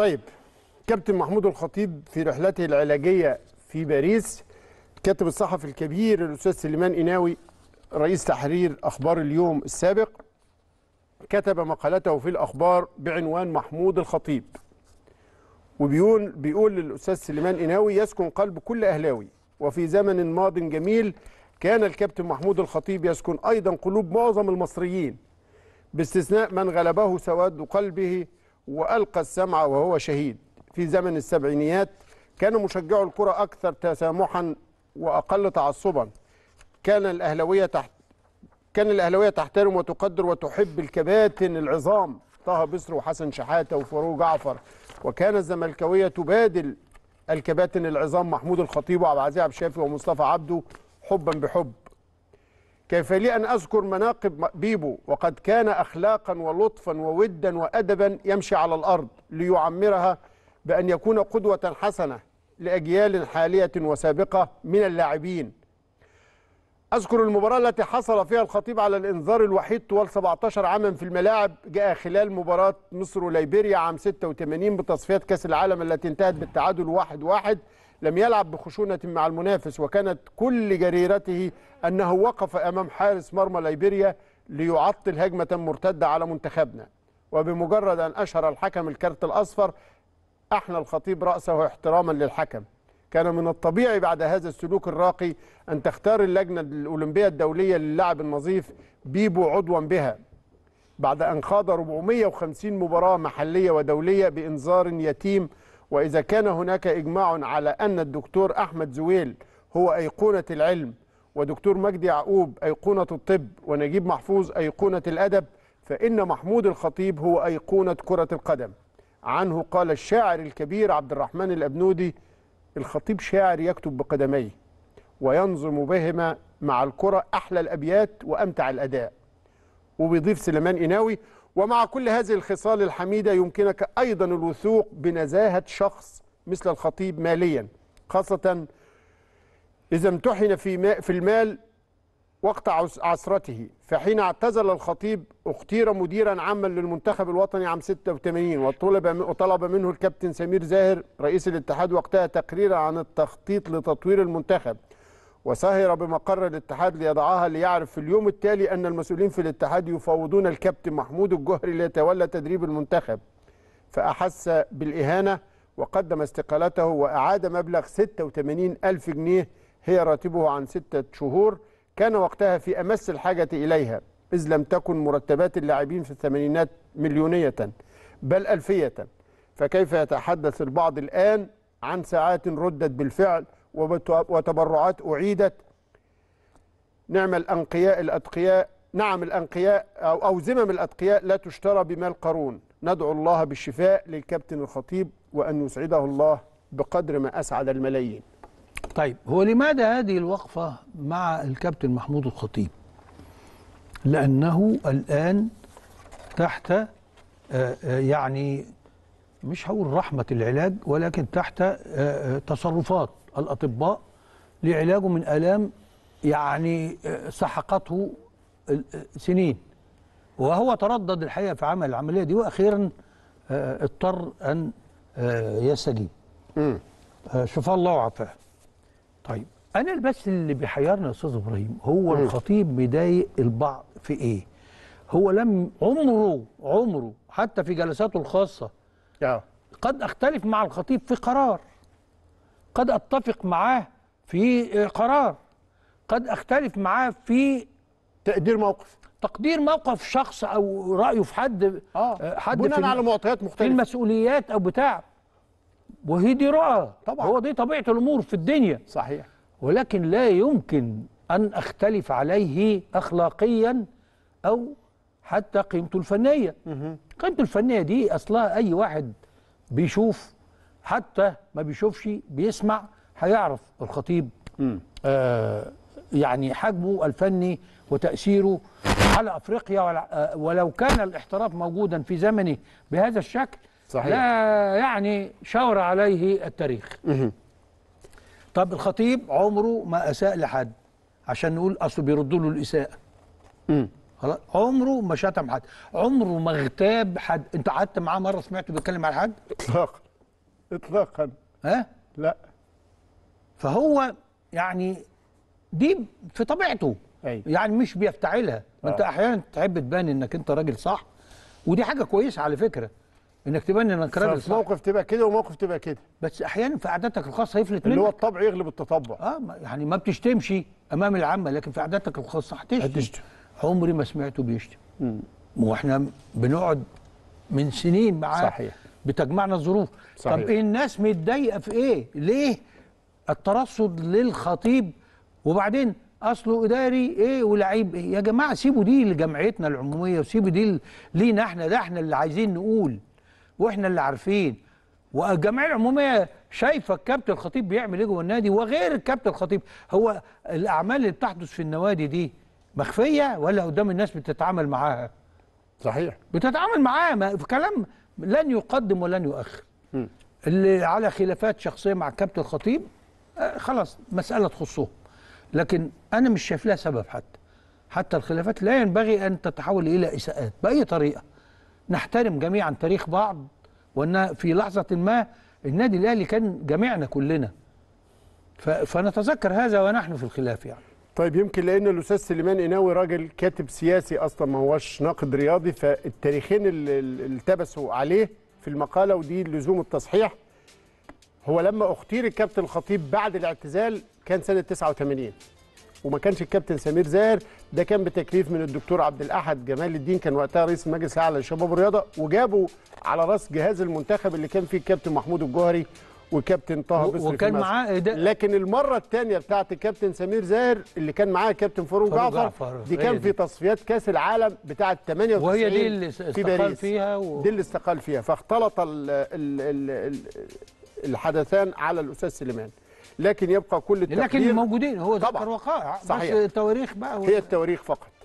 طيب كابتن محمود الخطيب في رحلته العلاجيه في باريس كاتب الصحفي الكبير الاستاذ سليمان اناوي رئيس تحرير اخبار اليوم السابق كتب مقالته في الاخبار بعنوان محمود الخطيب وبيقول بيقول للاستاذ سليمان اناوي يسكن قلب كل اهلاوي وفي زمن ماض جميل كان الكابتن محمود الخطيب يسكن ايضا قلوب معظم المصريين باستثناء من غلبه سواد قلبه وألقى السمع وهو شهيد في زمن السبعينيات كان مشجعو الكرة أكثر تسامحا وأقل تعصبا كان الأهلوية تحت كان الأهلوية تحترم وتقدر وتحب الكباتن العظام طه بصر وحسن شحاتة وفاروق جعفر وكان الزملكاوية تبادل الكباتن العظام محمود الخطيب وعبد العزيز عبد الشافي ومصطفى عبده حبا بحب كيف لي أن أذكر مناقب بيبو وقد كان أخلاقا ولطفا وودا وأدبا يمشي على الأرض ليعمرها بأن يكون قدوة حسنة لأجيال حالية وسابقة من اللاعبين أذكر المباراة التي حصل فيها الخطيب على الإنذار الوحيد طوال 17 عاما في الملاعب جاء خلال مباراة مصر وليبيريا عام 86 بتصفيات كأس العالم التي انتهت بالتعادل 1-1 لم يلعب بخشونة مع المنافس وكانت كل جريرته أنه وقف أمام حارس مرمى ليبيريا ليعطل هجمة مرتدة على منتخبنا وبمجرد أن أشهر الحكم الكارت الأصفر أحنى الخطيب رأسه احتراما للحكم كان من الطبيعي بعد هذا السلوك الراقي أن تختار اللجنة الأولمبية الدولية للعب النظيف بيبو عضوا بها بعد أن خاض 450 مباراة محلية ودولية بإنذار يتيم وإذا كان هناك إجماع على أن الدكتور أحمد زويل هو أيقونة العلم ودكتور مجدي يعقوب أيقونة الطب ونجيب محفوظ أيقونة الأدب فإن محمود الخطيب هو أيقونة كرة القدم عنه قال الشاعر الكبير عبد الرحمن الأبنودي الخطيب شاعر يكتب بقدميه وينظم بهما مع الكرة أحلى الأبيات وأمتع الأداء وبيضيف سليمان إناوي ومع كل هذه الخصال الحميدة يمكنك أيضا الوثوق بنزاهة شخص مثل الخطيب ماليا خاصة إذا امتحن في, في المال وقت عثرته فحين اعتزل الخطيب اختير مديرا عاما للمنتخب الوطني عام 86 وطلب وطلب منه الكابتن سمير زاهر رئيس الاتحاد وقتها تقريرا عن التخطيط لتطوير المنتخب وسهر بمقر الاتحاد ليضعها ليعرف في اليوم التالي أن المسؤولين في الاتحاد يفوضون الكابتن محمود الجهري ليتولى تدريب المنتخب فأحس بالإهانة وقدم استقالته وأعاد مبلغ 86 ألف جنيه هي راتبه عن ستة شهور كان وقتها في أمس الحاجة إليها إذ لم تكن مرتبات اللاعبين في الثمانينات مليونية بل ألفية فكيف يتحدث البعض الآن عن ساعات ردت بالفعل وتبرعات أعيدت نعم الأنقياء الأتقياء نعم الأنقياء أو, أو زمم الأتقياء لا تشترى بمال قارون ندعو الله بالشفاء للكابتن الخطيب وأن يسعده الله بقدر ما أسعد الملايين طيب هو لماذا هذه الوقفة مع الكابتن محمود الخطيب لأنه الآن تحت آه، آه، يعني مش هقول رحمة العلاج ولكن تحت آه، تصرفات الأطباء لعلاجه من آلام يعني آه، سحقته آه، سنين وهو تردد الحقيقة في عمل العملية دي وأخيرا آه، اضطر أن يستجيب شفاه الله وعافاه طيب أنا بس اللي بيحيرني يا أستاذ إبراهيم هو م. الخطيب مضايق البعض في إيه؟ هو لم عمره عمره حتى في جلساته الخاصة قد أختلف مع الخطيب في قرار قد أتفق معاه في قرار قد أختلف معاه في تقدير موقف تقدير موقف شخص او رايه في حد آه. آه، حد بناء على معطيات مختلفه في المسؤوليات او بتاع وهي دي رؤى طبعا هو دي طبيعه الامور في الدنيا صحيح ولكن لا يمكن ان اختلف عليه اخلاقيا او حتى قيمته الفنيه قيمته الفنيه دي اصلها اي واحد بيشوف حتى ما بيشوفش بيسمع هيعرف الخطيب آه يعني حجمه الفني وتأثيره على أفريقيا آه، ولو كان الاحتراف موجودا في زمنه بهذا الشكل صحيح. لا يعني شاور عليه التاريخ مه. طب الخطيب عمره ما أساء لحد عشان نقول أصله بيردوا له الإساءة خلاص عمره ما شتم حد عمره ما اغتاب حد انت قعدت معاه مره سمعته بيتكلم على حد اطلاقا اطلاقا ها لا فهو يعني دي في طبيعته أي. يعني مش بيفتعلها آه. انت احيانا تحب تبان انك انت راجل صح ودي حاجه كويسه على فكره انك تبان انك راجل صح موقف تبقى كده وموقف تبقى كده بس احيانا في عاداتك الخاصه يفلت منك اللي هو الطبع يغلب التطبع اه يعني ما بتشتمش امام العامه لكن في عاداتك الخاصه هتشتم عمري ما سمعته بيشتم واحنا بنقعد من سنين معاه صحيح بتجمعنا الظروف صحيح. طب ايه الناس متضايقه في ايه ليه الترصد للخطيب وبعدين اصله اداري ايه ولعيب إيه؟ يا جماعه سيبوا دي لجمعيتنا العموميه وسيبوا دي لينا احنا ده احنا اللي عايزين نقول واحنا اللي عارفين والجمعيه العموميه شايفه الكابتن الخطيب بيعمل ايه جوه النادي وغير الكابتن الخطيب هو الاعمال اللي بتحدث في النوادي دي مخفيه ولا قدام الناس بتتعامل معاها صحيح بتتعامل معاها في كلام لن يقدم ولن يؤخر اللي على خلافات شخصيه مع كابتن الخطيب آه، خلاص مساله تخصهم لكن انا مش شايف لها سبب حتى حتى الخلافات لا ينبغي ان تتحول الى اساءات باي طريقه نحترم جميعا تاريخ بعض وان في لحظه ما النادي الاهلي كان جميعنا كلنا فنتذكر هذا ونحن في الخلاف يعني طيب يمكن لان الاستاذ سليمان اناوي راجل كاتب سياسي اصلا ما هوش ناقد رياضي فالتاريخين اللي التبسوا عليه في المقاله ودي لزوم التصحيح هو لما اختير الكابتن الخطيب بعد الاعتزال كان سنه 89 وما كانش الكابتن سمير زاهر ده كان بتكليف من الدكتور عبد الاحد جمال الدين كان وقتها رئيس المجلس الاعلى للشباب والرياضه وجابوا على راس جهاز المنتخب اللي كان فيه الكابتن محمود الجوهري وكابتن طه بصري وكان معاه لكن المره الثانيه بتاعت الكابتن سمير زاهر اللي كان معاه كابتن فاروق جعفر دي كان في تصفيات كاس العالم بتاعه 98 وهي دي اللي استقال في فيها و... دي اللي استقال فيها فاختلط الـ الـ الـ الحدثان على الاستاذ سليمان لكن يبقى كل التقدير لكن موجودين هو ذكر وقائع بس التواريخ بقى هي التواريخ فقط